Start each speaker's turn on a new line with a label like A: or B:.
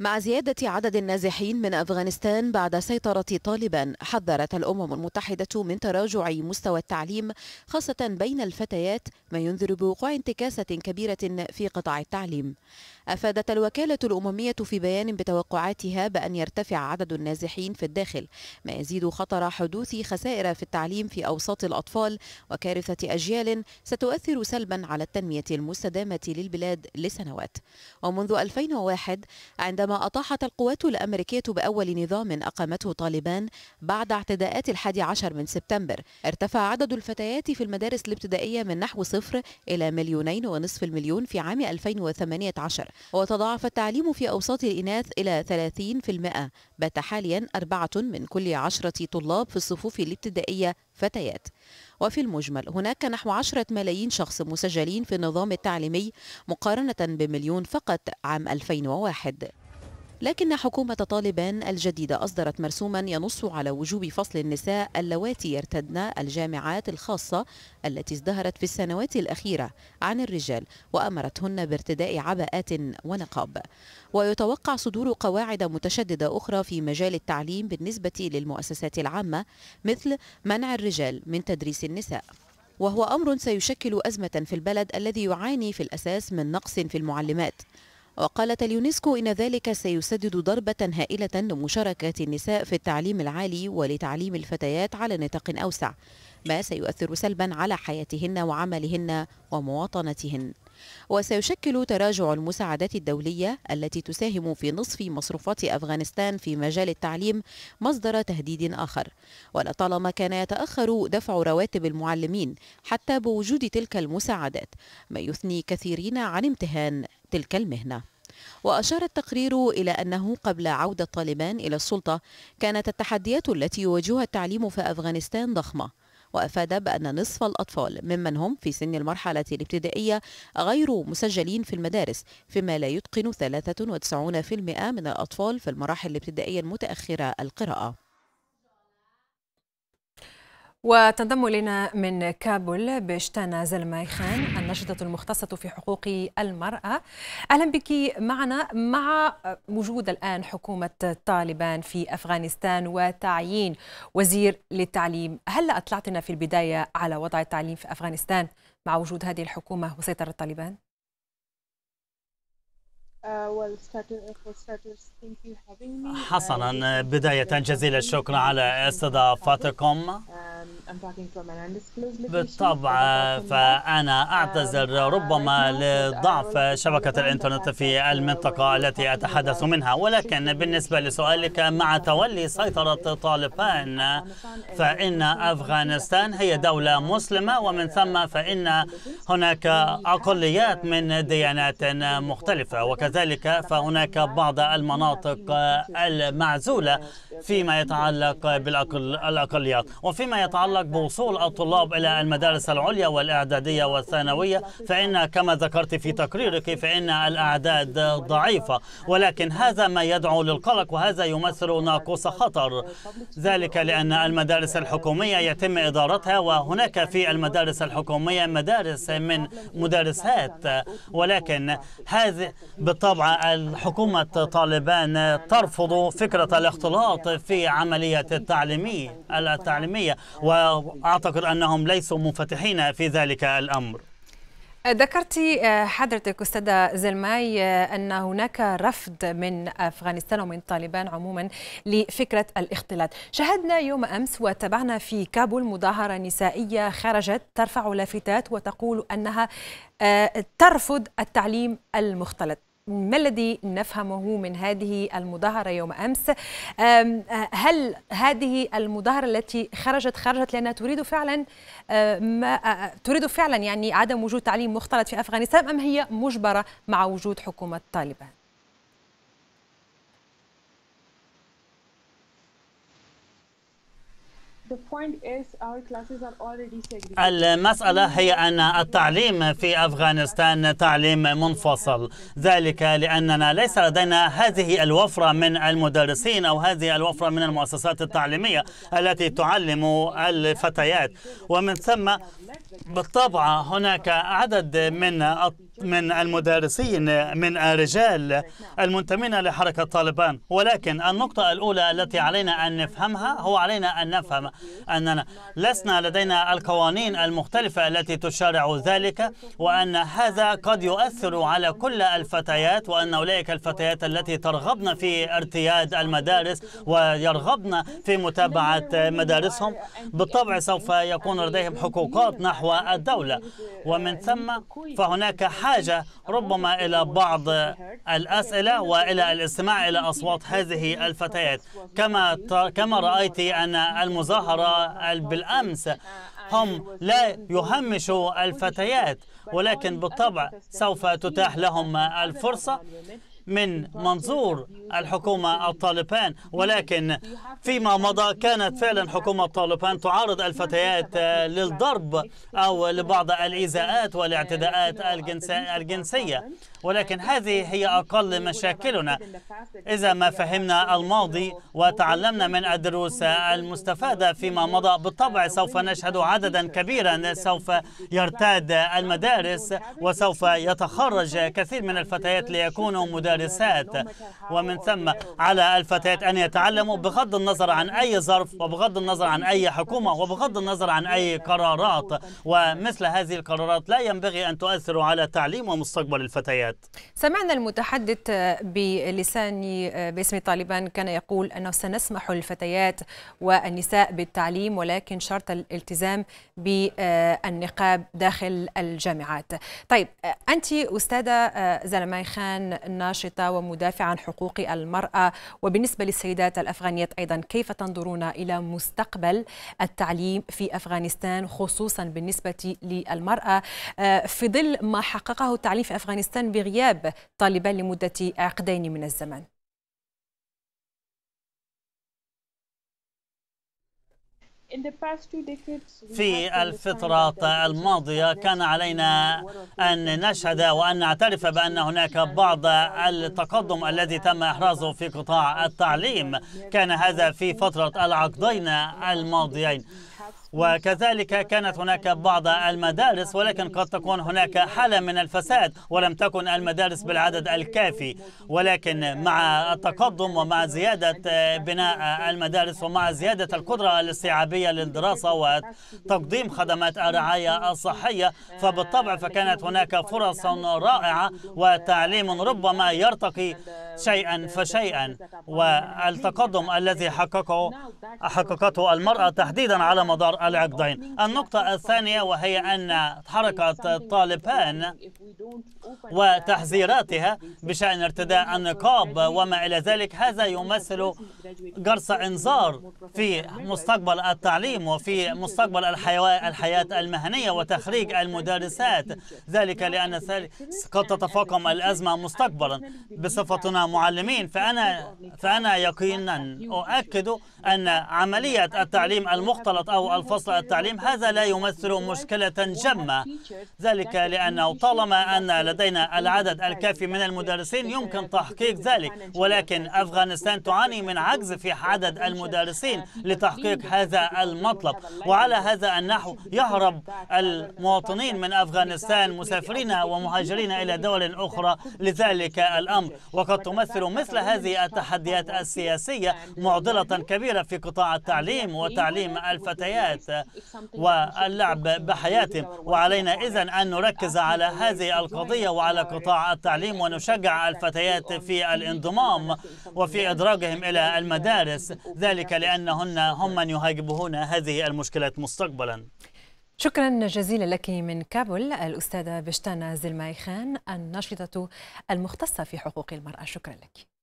A: مع زيادة عدد النازحين من أفغانستان بعد سيطرة طالبان حذرت الأمم المتحدة من تراجع مستوى التعليم خاصة بين الفتيات ما ينذر بوقوع انتكاسة كبيرة في قطاع التعليم أفادت الوكالة الأممية في بيان بتوقعاتها بأن يرتفع عدد النازحين في الداخل ما يزيد خطر حدوث خسائر في التعليم في أوساط الأطفال وكارثة أجيال ستؤثر سلبا على التنمية المستدامة للبلاد لسنوات ومنذ 2001 عند بعدما أطاحت القوات الأمريكية بأول نظام أقامته طالبان بعد اعتداءات الحادي عشر من سبتمبر ارتفع عدد الفتيات في المدارس الابتدائية من نحو صفر إلى مليونين ونصف المليون في عام 2018 وتضاعف التعليم في أوساط الإناث إلى 30% بات حاليا أربعة من كل عشرة طلاب في الصفوف الابتدائية فتيات وفي المجمل هناك نحو عشرة ملايين شخص مسجلين في النظام التعليمي مقارنة بمليون فقط عام 2001 لكن حكومة طالبان الجديدة أصدرت مرسوما ينص على وجوب فصل النساء اللواتي يرتدن الجامعات الخاصة التي ازدهرت في السنوات الأخيرة عن الرجال وأمرتهن بارتداء عباءات ونقاب ويتوقع صدور قواعد متشددة أخرى في مجال التعليم بالنسبة للمؤسسات العامة مثل منع الرجال من تدريس النساء وهو أمر سيشكل أزمة في البلد الذي يعاني في الأساس من نقص في المعلمات وقالت اليونسكو إن ذلك سيسدد ضربة هائلة لمشاركة النساء في التعليم العالي ولتعليم الفتيات على نطاق أوسع ما سيؤثر سلبا على حياتهن وعملهن ومواطنتهن وسيشكل تراجع المساعدات الدولية التي تساهم في نصف مصروفات أفغانستان في مجال التعليم مصدر تهديد آخر ولطالما كان يتأخر دفع رواتب المعلمين حتى بوجود تلك المساعدات ما يثني كثيرين عن امتهان تلك المهنه وأشار التقرير إلى أنه قبل عودة طالبان إلى السلطة كانت التحديات التي يواجهها التعليم في أفغانستان ضخمة وأفاد بأن نصف الأطفال ممن هم في سن المرحلة الابتدائية غير مسجلين في المدارس فيما لا يتقن 93% من الأطفال في المراحل الابتدائية المتأخرة القراءة
B: وتنضم إلينا من كابول بشتانا خان الناشطة المختصة في حقوق المرأة أهلا بك معنا مع وجود الآن حكومة طالبان في أفغانستان وتعيين وزير للتعليم هل أطلعتنا في البداية على وضع التعليم في أفغانستان مع وجود هذه الحكومة وسيطرة طالبان؟ آه، uh, حسنا
C: آه، بداية جزيل الشكر على uh, استضافتكم um, بالطبع آه، فأنا أعتذر um, ربما لضعف شبكة الإنترنت في uh, المنطقة التي أتحدث منها ولكن بالنسبة لسؤالك مع تولي سيطرة طالبان فإن أفغانستان هي دولة مسلمة ومن ثم فإن هناك أقليات من ديانات مختلفة وكذلك ذلك فهناك بعض المناطق آه، المعزولة فيما يتعلق بالأقليات وفيما يتعلق بوصول الطلاب إلى المدارس العليا والإعدادية والثانوية فإن كما ذكرت في تقريرك فإن الأعداد ضعيفة ولكن هذا ما يدعو للقلق وهذا يمثل ناقوس خطر ذلك لأن المدارس الحكومية يتم إدارتها وهناك في المدارس الحكومية مدارس من مدارسات ولكن هذه بالطبع الحكومة طالبان ترفض فكرة الاختلاط في عملية التعليمية التعليمية وأعتقد أنهم ليسوا منفتحين في ذلك الأمر
B: ذكرت آه، حضرتك أستاذة زلماي آه، أن هناك رفض من أفغانستان ومن طالبان عموما لفكرة الاختلاط شاهدنا يوم أمس وتابعنا في كابول مظاهرة نسائية خرجت ترفع لافتات وتقول أنها آه، ترفض التعليم المختلط ما الذي نفهمه من هذه المظاهرة يوم أمس أه، هل هذه المظاهرة التي خرجت خرجت لأنها تريد فعلا أه، ما أه، تريد فعلا يعني عدم وجود تعليم مختلط في أفغانستان أم هي مجبرة مع وجود حكومة طالبان المسألة هي أن
C: التعليم في أفغانستان تعليم منفصل ذلك لأننا ليس لدينا هذه الوفرة من المدرسين أو هذه الوفرة من المؤسسات التعليمية التي تعلم الفتيات ومن ثم بالطبع هناك عدد من من المدرسين من الرجال المنتمين لحركة طالبان ولكن النقطة الأولى التي علينا أن نفهمها هو علينا أن نفهم أننا لسنا لدينا القوانين المختلفة التي تشرع ذلك وأن هذا قد يؤثر على كل الفتيات وأن أولئك الفتيات التي ترغبن في ارتياد المدارس ويرغبن في متابعة مدارسهم بالطبع سوف يكون لديهم حقوقات نحو والدولة ومن ثم فهناك حاجة ربما إلى بعض الأسئلة وإلى الاستماع إلى أصوات هذه الفتيات كما كما رأيت أن المظاهرة بالأمس هم لا يهمشوا الفتيات ولكن بالطبع سوف تتاح لهم الفرصة من منظور الحكومة الطالبان ولكن فيما مضى كانت فعلا حكومة طالبان تعرض الفتيات آه، للضرب أو لبعض الإيذاءات والاعتداءات الجنسية ولكن هذه هي أقل مشاكلنا إذا ما فهمنا الماضي وتعلمنا من الدروس المستفادة فيما مضى بالطبع سوف نشهد عددا كبيرا سوف يرتاد المدارس وسوف يتخرج كثير من الفتيات ليكونوا مدرسات ومن ثم على الفتيات أن يتعلموا بغض النظر عن أي ظرف وبغض النظر عن أي حكومة وبغض النظر عن أي قرارات ومثل هذه القرارات لا ينبغي أن تؤثر على تعليم ومستقبل الفتيات البلاد سمعنا المتحدث
B: بلسان باسم طالبان كان يقول أنه سنسمح للفتيات والنساء بالتعليم ولكن شرط الالتزام بالنقاب داخل الجامعات طيب أنت أستاذة زلمي خان ناشطة ومدافعة عن حقوق المرأة وبالنسبة للسيدات الأفغانيات أيضا كيف تنظرون إلى مستقبل التعليم في أفغانستان خصوصا بالنسبة للمرأة في ظل ما حققه التعليم في أفغانستان غياب طالبان لمدة عقدين من الزمن
C: في الفترات الماضية كان علينا أن نشهد وأن نعترف بأن هناك بعض التقدم الذي تم إحرازه في قطاع التعليم كان هذا في فترة العقدين الماضيين وكذلك كانت هناك بعض المدارس ولكن قد تكون هناك حالة من الفساد ولم تكن المدارس بالعدد الكافي ولكن مع التقدم ومع زيادة بناء المدارس ومع زيادة القدرة الاستيعابية للدراسة وتقديم خدمات الرعاية الصحية فبالطبع فكانت هناك فرص رائعة وتعليم ربما يرتقي شيئا فشيئا والتقدم الذي حققه حققته المرأة تحديدا على مدار مدار العقدين النقطة الثانية وهي أن حركة طالبان وتحذيراتها بشأن ارتداء النقاب وما إلى ذلك هذا يمثل جرس انذار في مستقبل التعليم وفي مستقبل الحياة, المهنية وتخريج المدرسات ذلك لأن قد تتفاقم الأزمة مستقبلا بصفتنا معلمين فأنا, فأنا يقينا أؤكد أن عملية التعليم المختلط أو أو الفصل التعليم هذا لا يمثل مشكلة جمة ذلك لأنه طالما أن لدينا العدد الكافي من المدرسين يمكن تحقيق ذلك ولكن أفغانستان تعاني من عجز في عدد المدرسين لتحقيق هذا المطلب وعلى هذا النحو يهرب المواطنين من أفغانستان مسافرين ومهاجرين إلى دول أخرى لذلك الأمر وقد تمثل مثل هذه التحديات السياسية معضلة كبيرة في قطاع التعليم وتعليم الفتيات الحياة واللعب بحياتهم وعلينا إذا أن نركز على هذه القضية وعلى قطاع التعليم ونشجع الفتيات في الانضمام وفي إدراجهم إلى المدارس ذلك لأنهن هم من يهاجبون هذه المشكلات مستقبلا
B: شكرا جزيلا لك من كابول الأستاذة بشتانا زلماي خان الناشطة المختصة في حقوق المرأة
C: شكرا لك